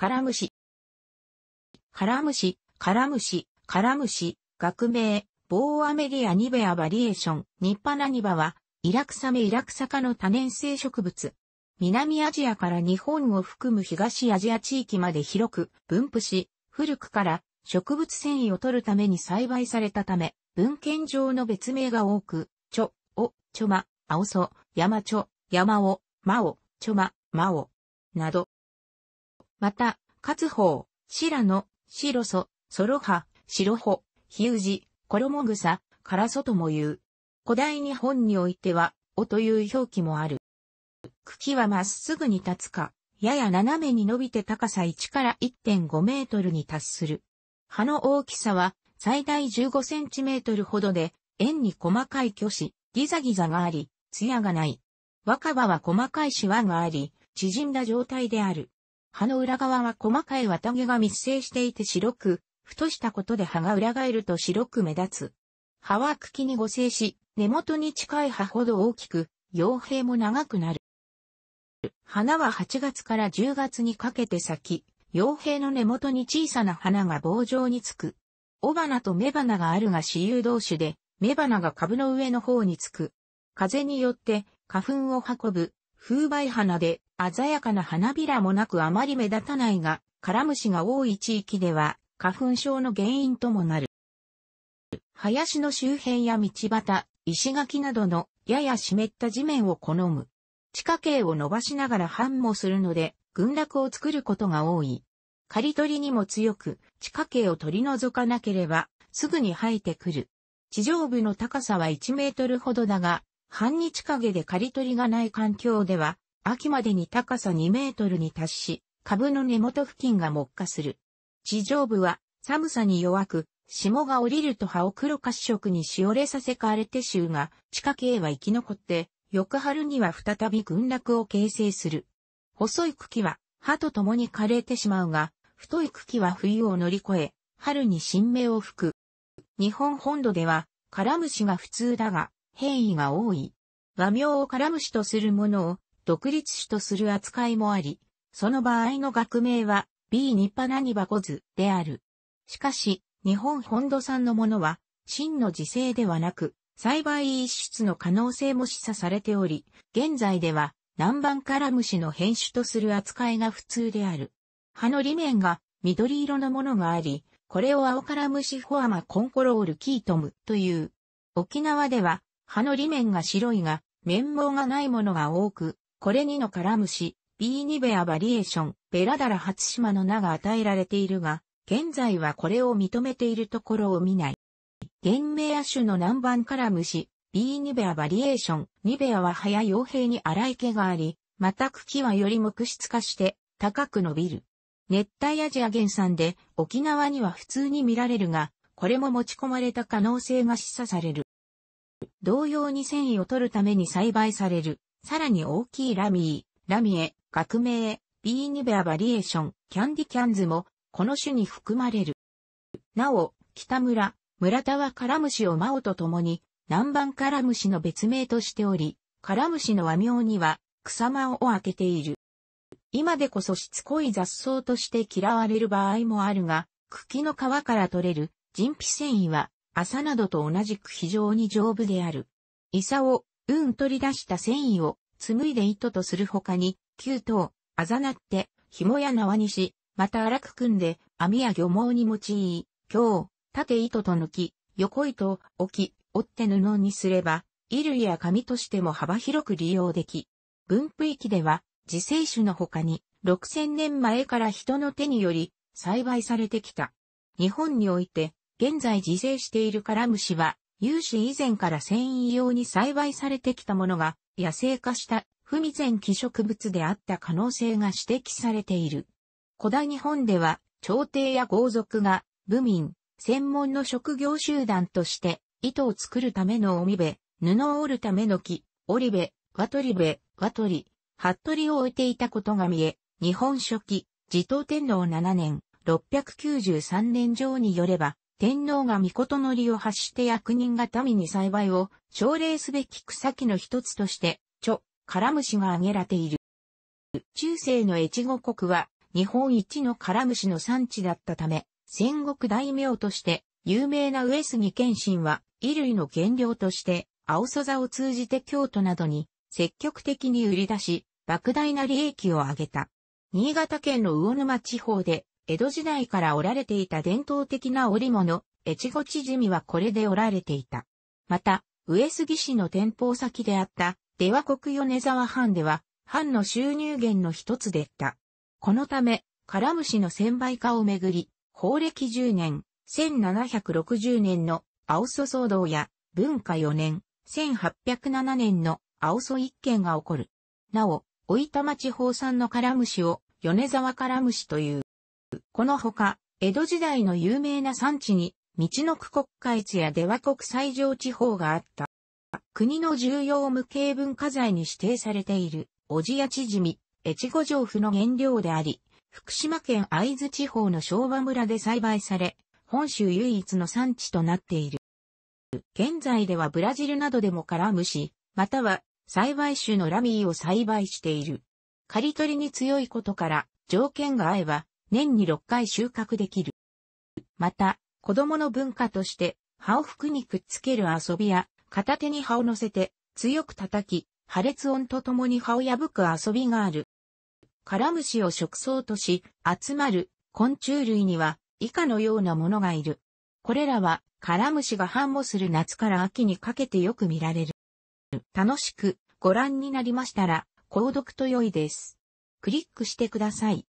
カラムシ。カラムシ、カラムシ、カラムシ、学名、ボーアメディアニベアバリエーション、ニッパナニバは、イラクサメイラクサ科の多年生植物。南アジアから日本を含む東アジア地域まで広く分布し、古くから植物繊維を取るために栽培されたため、文献上の別名が多く、ちょ、お、ちょま、あおそ、やまちょ、やまお、まお、ちょま、まお、など、また、勝方、白野、白祖、ソロハ、白穂、ヒウジ、衣草、からそとも言う。古代日本においては、おという表記もある。茎はまっすぐに立つか、やや斜めに伸びて高さ1から1.5メートルに達する。葉の大きさは最大15センチメートルほどで、円に細かい虚子、ギザギザがあり、艶がない。若葉は細かいシワがあり、縮んだ状態である。葉の裏側は細かい綿毛が密生していて白く、ふとしたことで葉が裏返ると白く目立つ。葉は茎に互生し、根元に近い葉ほど大きく、傭兵も長くなる。花は8月から10月にかけて咲き、傭兵の根元に小さな花が棒状につく。雄花と雌花があるが私有同種で、雌花が株の上の方につく。風によって花粉を運ぶ、風媒花で鮮やかな花びらもなくあまり目立たないが、カラムシが多い地域では、花粉症の原因ともなる。林の周辺や道端、石垣などのやや湿った地面を好む。地下茎を伸ばしながら繁茂するので、群落を作ることが多い。刈り取りにも強く、地下茎を取り除かなければ、すぐに生えてくる。地上部の高さは1メートルほどだが、半日陰で刈り取りがない環境では、秋までに高さ2メートルに達し、株の根元付近が木化する。地上部は寒さに弱く、霜が降りると葉を黒褐色にしおれさせかれて臭が、地下茎は生き残って、翌春には再び群落を形成する。細い茎は葉と共に枯れてしまうが、太い茎は冬を乗り越え、春に新芽を吹く。日本本土では、カラムシが普通だが、変異が多い。和名をカラムシとするものを、独立種とする扱いもあり、その場合の学名は B ニッパナニバコズである。しかし、日本本土産のものは、真の自生ではなく、栽培一出の可能性も示唆されており、現在では、南蛮カラムシの変種とする扱いが普通である。葉の裏面が緑色のものがあり、これを青カラムシフォアマコンコロールキートムという。沖縄では、葉の裏面が白いが、綿毛がないものが多く、これにのカラムシ、b ニベアバリエーション、ベラダラ初島の名が与えられているが、現在はこれを認めているところを見ない。原名亜種の南蛮ラムシ、B ニベアバリエーション、ニベアは葉や傭兵に荒い毛があり、また茎はより木質化して高く伸びる。熱帯アジア原産で沖縄には普通に見られるが、これも持ち込まれた可能性が示唆される。同様に繊維を取るために栽培されるさらに大きいラミー、ラミエ、学名、ビーニベアバリエーション、キャンディキャンズも、この種に含まれる。なお、北村、村田はカラムシをマオと共に、南蛮カラムシの別名としており、カラムシの和名には、草間を開けている。今でこそしつこい雑草として嫌われる場合もあるが、茎の皮から取れる人皮繊維は、麻などと同じく非常に丈夫である。イサオ、うん取り出した繊維を紡いで糸とするほかに、旧刀、あざなって、紐や縄にし、また荒く組んで、網や漁網に用い、強、縦糸と抜き、横糸、を置き、折って布にすれば、衣類や紙としても幅広く利用でき、分布域では、自生種の他に、6000年前から人の手により栽培されてきた。日本において、現在自生しているカラムシは、有志以前から繊維用に栽培されてきたものが野生化した不未然基植物であった可能性が指摘されている。古代日本では朝廷や豪族が部民、専門の職業集団として糸を作るための帯部、布を織るための木、織部、渡り部、渡り、服部を置いていたことが見え、日本書紀、持統天皇7年、693年上によれば、天皇が御事のりを発して役人が民に栽培を奨励すべき草木の一つとして、著、カラムシが挙げられている。中世の越後国は日本一のカラムシの産地だったため、戦国大名として有名な上杉謙信は衣類の原料として青素座を通じて京都などに積極的に売り出し、莫大な利益を上げた。新潟県の魚沼地方で江戸時代から織られていた伝統的な織物、越後縮みはこれで織られていた。また、上杉市の店舗先であった、出羽国米沢藩では、藩の収入源の一つでった。このため、唐虫の専売化をめぐり、法暦10年、1760年の青蘇騒動や、文化4年、1807年の青蘇一件が起こる。なお、老いた町法産の唐虫を、米沢唐虫という。このほか、江戸時代の有名な産地に、道の区国会津や出羽国最上地方があった。国の重要無形文化財に指定されている、じやちじみ、越後上府の原料であり、福島県会津地方の昭和村で栽培され、本州唯一の産地となっている。現在ではブラジルなどでも絡むし、または栽培種のラミーを栽培している。刈り取りに強いことから、条件が合えば、年に6回収穫できる。また、子供の文化として、葉を服にくっつける遊びや、片手に葉を乗せて、強く叩き、破裂音とともに葉を破く遊びがある。カラムシを食草とし、集まる昆虫類には、以下のようなものがいる。これらは、カラムシが繁茂する夏から秋にかけてよく見られる。楽しくご覧になりましたら、購読と良いです。クリックしてください。